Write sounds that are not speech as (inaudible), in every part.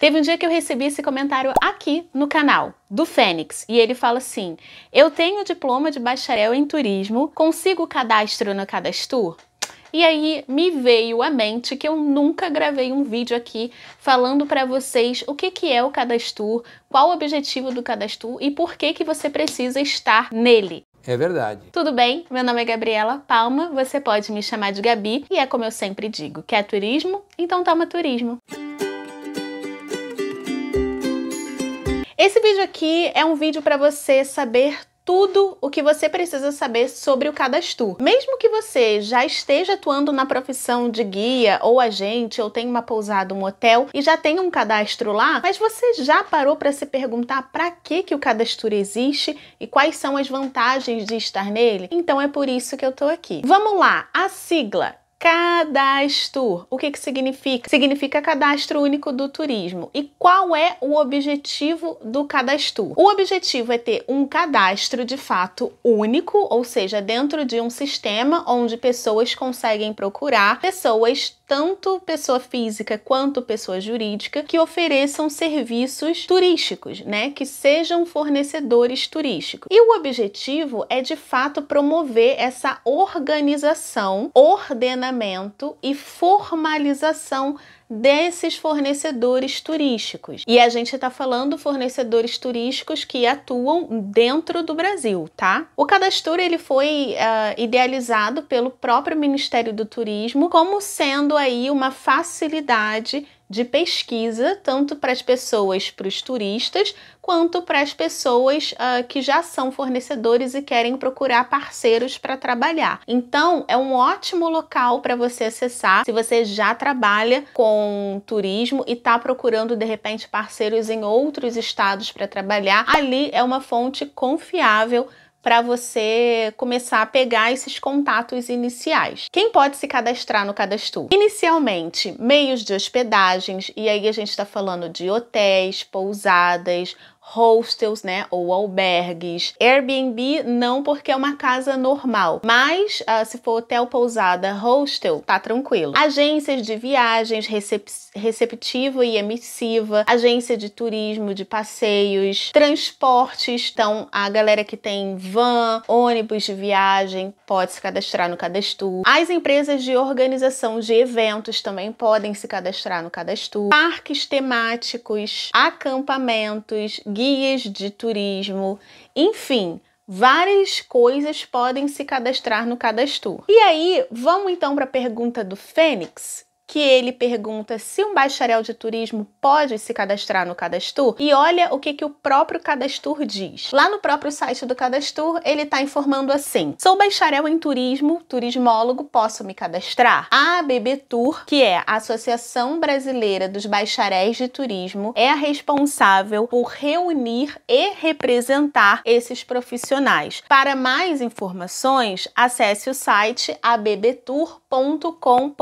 Teve um dia que eu recebi esse comentário aqui no canal, do Fênix, e ele fala assim: Eu tenho diploma de bacharel em turismo, consigo cadastro no Cadastur? E aí me veio à mente que eu nunca gravei um vídeo aqui falando para vocês o que, que é o Cadastur, qual o objetivo do Cadastur e por que, que você precisa estar nele. É verdade. Tudo bem? Meu nome é Gabriela Palma, você pode me chamar de Gabi, e é como eu sempre digo, quer turismo? Então toma turismo. Música Esse vídeo aqui é um vídeo para você saber tudo o que você precisa saber sobre o cadastro. Mesmo que você já esteja atuando na profissão de guia ou agente ou tenha uma pousada, um hotel e já tenha um cadastro lá, mas você já parou para se perguntar para que que o cadastro existe e quais são as vantagens de estar nele? Então é por isso que eu estou aqui. Vamos lá, a sigla cadastro. O que, que significa? Significa cadastro único do turismo. E qual é o objetivo do cadastro? O objetivo é ter um cadastro de fato único, ou seja, dentro de um sistema onde pessoas conseguem procurar pessoas tanto pessoa física quanto pessoa jurídica que ofereçam serviços turísticos, né, que sejam fornecedores turísticos. E o objetivo é de fato promover essa organização, ordenação posicionamento e formalização desses fornecedores turísticos. E a gente está falando fornecedores turísticos que atuam dentro do Brasil, tá? O cadastro ele foi uh, idealizado pelo próprio Ministério do Turismo como sendo aí uma facilidade de pesquisa, tanto para as pessoas, para os turistas, quanto para as pessoas uh, que já são fornecedores e querem procurar parceiros para trabalhar. Então, é um ótimo local para você acessar se você já trabalha com turismo e está procurando de repente parceiros em outros estados para trabalhar. Ali é uma fonte confiável para você começar a pegar esses contatos iniciais. Quem pode se cadastrar no Cadastro? Inicialmente, meios de hospedagens, e aí a gente está falando de hotéis, pousadas, hostels, né, ou albergues. Airbnb não porque é uma casa normal, mas uh, se for hotel, pousada, hostel, tá tranquilo. Agências de viagens, recep receptiva e emissiva, agência de turismo, de passeios, transportes, então a galera que tem van, ônibus de viagem pode se cadastrar no Cadastro. As empresas de organização de eventos também podem se cadastrar no Cadastro. Parques temáticos, acampamentos, guias de turismo, enfim, várias coisas podem se cadastrar no cadastro. E aí, vamos então para a pergunta do Fênix, que ele pergunta se um bacharel de turismo pode se cadastrar no Cadastur e olha o que, que o próprio Cadastur diz. Lá no próprio site do Cadastur, ele está informando assim: sou bacharel em turismo, turismólogo, posso me cadastrar? A ABB Tour, que é a Associação Brasileira dos Bacharéis de Turismo, é a responsável por reunir e representar esses profissionais. Para mais informações, acesse o site abbtour.com www.mtur.com.br.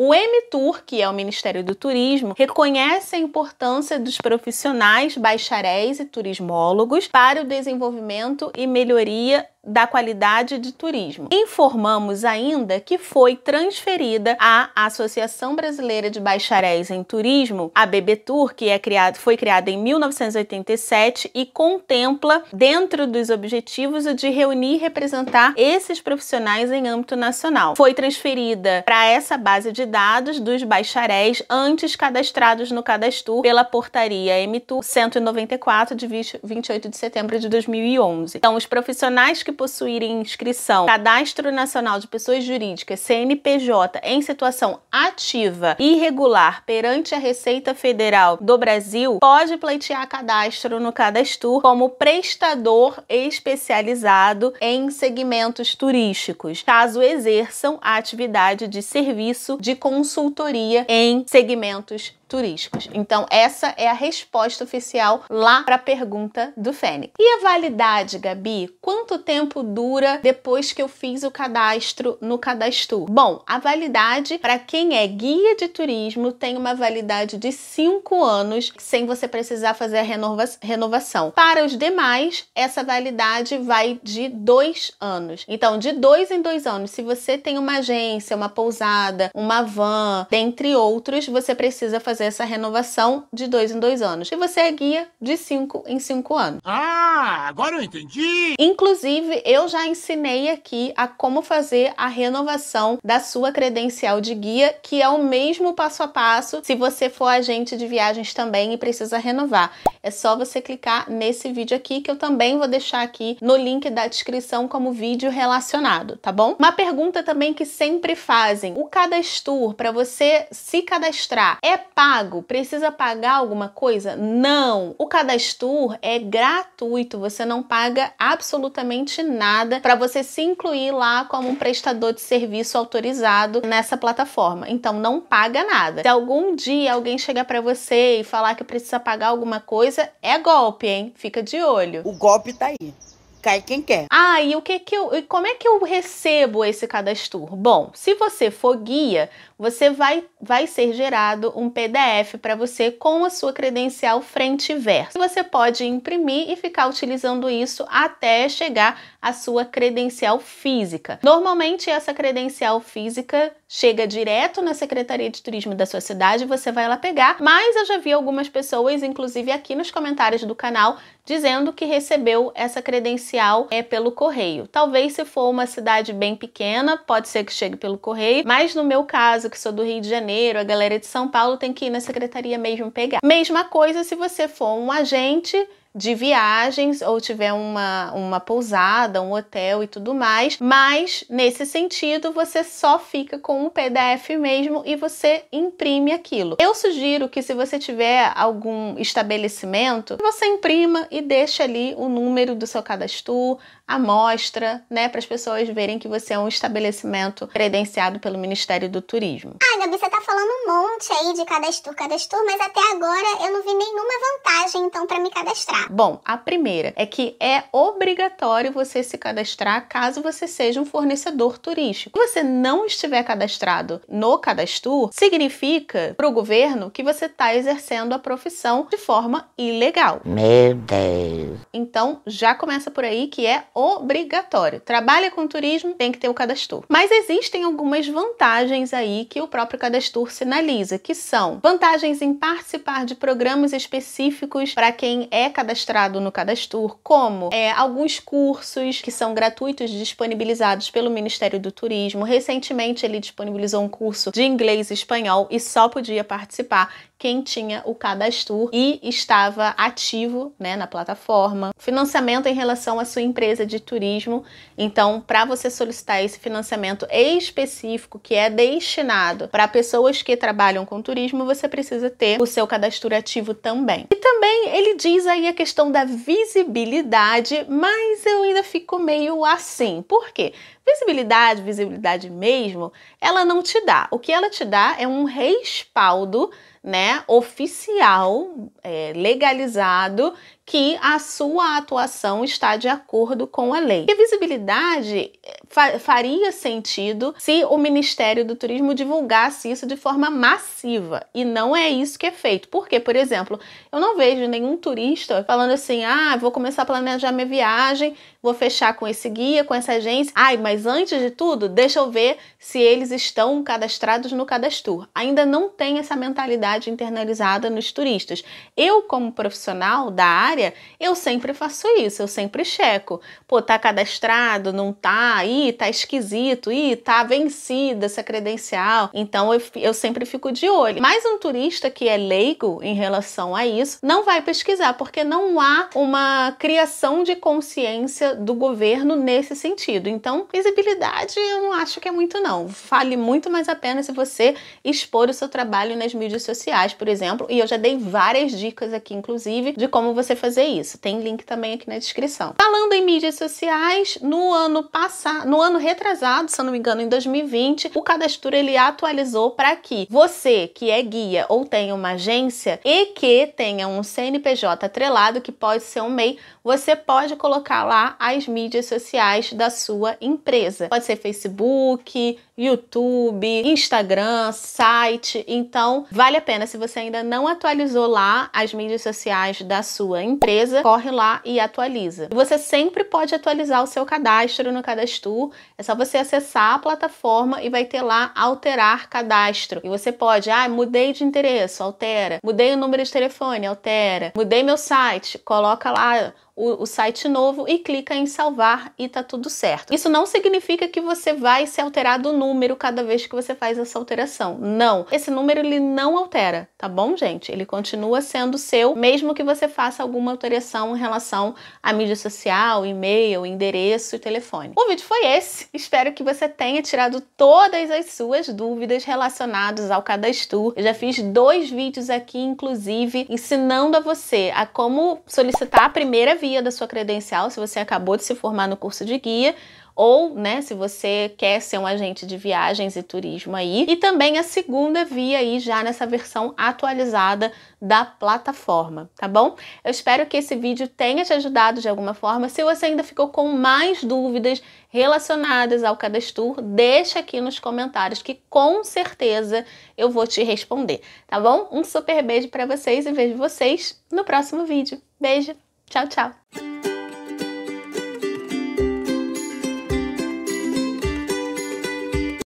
O MTUR, que é o Ministério do Turismo, reconhece a importância dos profissionais bacharéis e turismólogos para o desenvolvimento e melhoria da qualidade de turismo. Informamos ainda que foi transferida à Associação Brasileira de Bacharéis em Turismo, a BBTUR, que é criado, foi criada em 1987 e contempla, dentro dos objetivos, o de reunir e representar esses profissionais em âmbito nacional. Foi transferida para essa base de dados dos bacharéis antes cadastrados no Cadastur pela portaria MTU 194 de 28 de setembro de 2011. Então, os profissionais que que possuírem inscrição Cadastro Nacional de Pessoas Jurídicas, CNPJ, em situação ativa e irregular perante a Receita Federal do Brasil, pode pleitear cadastro no Cadastur como prestador especializado em segmentos turísticos, caso exerçam a atividade de serviço de consultoria em segmentos turísticos. Então, essa é a resposta oficial lá para a pergunta do Fênix. E a validade, Gabi? Quanto tempo dura depois que eu fiz o cadastro no cadastro? Bom, a validade para quem é guia de turismo tem uma validade de 5 anos sem você precisar fazer a renova renovação. Para os demais, essa validade vai de 2 anos. Então, de 2 em 2 anos, se você tem uma agência, uma pousada, uma van, dentre outros, você precisa fazer fazer essa renovação de dois em dois anos. E você é guia de cinco em cinco anos. Ah, agora eu entendi! Inclusive, eu já ensinei aqui a como fazer a renovação da sua credencial de guia, que é o mesmo passo a passo se você for agente de viagens também e precisa renovar. É só você clicar nesse vídeo aqui, que eu também vou deixar aqui no link da descrição como vídeo relacionado, tá bom? Uma pergunta também que sempre fazem: o cadastro para você se cadastrar é pago? pago? Precisa pagar alguma coisa? Não! O Cadastur é gratuito, você não paga absolutamente nada para você se incluir lá como um prestador de serviço autorizado nessa plataforma. Então não paga nada. Se algum dia alguém chegar para você e falar que precisa pagar alguma coisa, é golpe, hein? Fica de olho. O golpe tá aí cai quem quer. Ah, e o que que eu, como é que eu recebo esse cadastro? Bom, se você for guia, você vai vai ser gerado um PDF para você com a sua credencial frente e verso. Você pode imprimir e ficar utilizando isso até chegar a sua credencial física. Normalmente, essa credencial física chega direto na Secretaria de Turismo da sua cidade, você vai lá pegar, mas eu já vi algumas pessoas, inclusive aqui nos comentários do canal, dizendo que recebeu essa credencial é pelo correio. Talvez se for uma cidade bem pequena, pode ser que chegue pelo correio, mas no meu caso, que sou do Rio de Janeiro, a galera de São Paulo tem que ir na secretaria mesmo pegar. Mesma coisa se você for um agente de viagens ou tiver uma, uma pousada, um hotel e tudo mais, mas nesse sentido você só fica com um PDF mesmo e você imprime aquilo. Eu sugiro que se você tiver algum estabelecimento, você imprima e deixa ali o número do seu cadastro, amostra, né, para as pessoas verem que você é um estabelecimento credenciado pelo Ministério do Turismo. Ai, Gabi, você tá falando um monte aí de cadastro, cadastro, mas até agora eu não vi nenhuma vantagem então para me cadastrar. Bom, a primeira é que é obrigatório você se cadastrar caso você seja um fornecedor turístico. Se você não estiver cadastrado no cadastro, significa para o governo que você está exercendo a profissão de forma ilegal. Meu Deus. Então, já começa por aí que é obrigatório. Trabalha com turismo, tem que ter o cadastro. Mas existem algumas vantagens aí que o próprio cadastro sinaliza, que são vantagens em participar de programas específicos para quem é cadastrado no cadastro, como é, alguns cursos que são gratuitos disponibilizados pelo Ministério do Turismo. Recentemente ele disponibilizou um curso de inglês e espanhol e só podia participar quem tinha o cadastro e estava ativo né, na plataforma. Financiamento em relação à sua empresa de turismo. Então, para você solicitar esse financiamento específico que é destinado para pessoas que trabalham com turismo, você precisa ter o seu cadastro ativo também. E também ele diz aí a questão da visibilidade, mas eu ainda fico meio assim. Por quê? Visibilidade, visibilidade mesmo, ela não te dá. O que ela te dá é um respaldo né, oficial, é, legalizado, que a sua atuação está de acordo com a lei. E a visibilidade fa faria sentido se o Ministério do Turismo divulgasse isso de forma massiva. E não é isso que é feito. Porque, por exemplo, eu não vejo nenhum turista falando assim: ah, vou começar a planejar minha viagem, vou fechar com esse guia, com essa agência. Ai, mas antes de tudo, deixa eu ver se eles estão cadastrados no Cadastur. Ainda não tem essa mentalidade internalizada nos turistas. Eu, como profissional da área, eu sempre faço isso, eu sempre checo. Pô, tá cadastrado, não tá? ih, tá esquisito, ih, tá vencida essa credencial. Então eu, eu sempre fico de olho. Mas um turista que é leigo em relação a isso não vai pesquisar, porque não há uma criação de consciência do governo nesse sentido. Então, visibilidade eu não acho que é muito, não. Vale muito mais a pena se você expor o seu trabalho nas mídias sociais, por exemplo. E eu já dei várias dicas aqui, inclusive, de como você fazer isso. Tem link também aqui na descrição. Falando em mídias sociais, no ano passado, no ano retrasado, se eu não me engano, em 2020, o Cadastro ele atualizou para que você que é guia ou tem uma agência e que tenha um CNPJ atrelado, que pode ser um MEI, você pode colocar lá as mídias sociais da sua empresa. Pode ser Facebook, YouTube, Instagram, site. Então, vale a pena. Se você ainda não atualizou lá as mídias sociais da sua empresa, corre lá e atualiza. Você sempre pode atualizar o seu cadastro no Cadastro. É só você acessar a plataforma e vai ter lá alterar cadastro. E você pode, ah, mudei de endereço, altera. Mudei o número de telefone, altera. Mudei meu site, coloca lá o, o site novo e clica em salvar e tá tudo certo. Isso não significa que você vai ser alterado o número cada vez que você faz essa alteração. Não. Esse número ele não altera, tá bom, gente? Ele continua sendo seu, mesmo que você faça alguma alteração em relação à mídia social, e-mail, endereço e telefone. O vídeo foi esse. (laughs) Espero que você tenha tirado todas as suas dúvidas relacionadas ao cadastro. Eu já fiz dois vídeos aqui, inclusive, ensinando a você a como solicitar a primeira da sua credencial, se você acabou de se formar no curso de guia, ou, né, se você quer ser um agente de viagens e turismo aí. E também a segunda via aí já nessa versão atualizada da plataforma, tá bom? Eu espero que esse vídeo tenha te ajudado de alguma forma. Se você ainda ficou com mais dúvidas relacionadas ao Cadastur, deixa aqui nos comentários que com certeza eu vou te responder, tá bom? Um super beijo para vocês e vejo vocês no próximo vídeo. Beijo. Tchau, tchau!